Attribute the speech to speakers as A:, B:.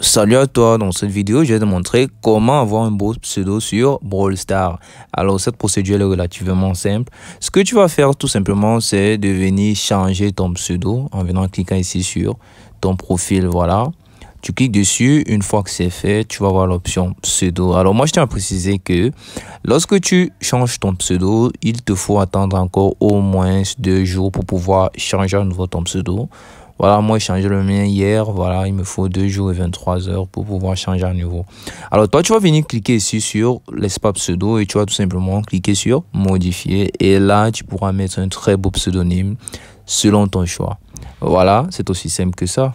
A: Salut à toi, dans cette vidéo je vais te montrer comment avoir un beau pseudo sur Brawl Star. Alors cette procédure est relativement simple. Ce que tu vas faire tout simplement c'est de venir changer ton pseudo en venant en cliquant ici sur ton profil, voilà. Tu cliques dessus, une fois que c'est fait, tu vas voir l'option pseudo. Alors moi je tiens à préciser que lorsque tu changes ton pseudo, il te faut attendre encore au moins deux jours pour pouvoir changer à nouveau ton pseudo. Voilà, moi j'ai changé le mien hier. Voilà, il me faut 2 jours et 23 heures pour pouvoir changer à nouveau. Alors toi, tu vas venir cliquer ici sur l'espace pseudo et tu vas tout simplement cliquer sur modifier. Et là, tu pourras mettre un très beau pseudonyme selon ton choix. Voilà, c'est aussi simple que ça.